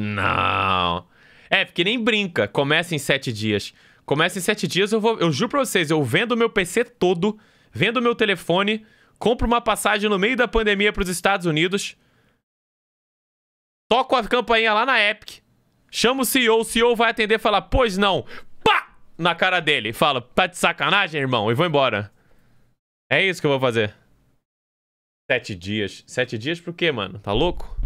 Não. É, porque nem brinca. Começa em sete dias. Começa em sete dias, eu vou. Eu juro pra vocês, eu vendo meu PC todo, vendo meu telefone, compro uma passagem no meio da pandemia pros Estados Unidos. Toco a campainha lá na Epic. Chamo o CEO, o CEO vai atender e falar, pois não. Pá! Na cara dele. Fala, tá de sacanagem, irmão? E vou embora. É isso que eu vou fazer. Sete dias. Sete dias pro quê, mano? Tá louco?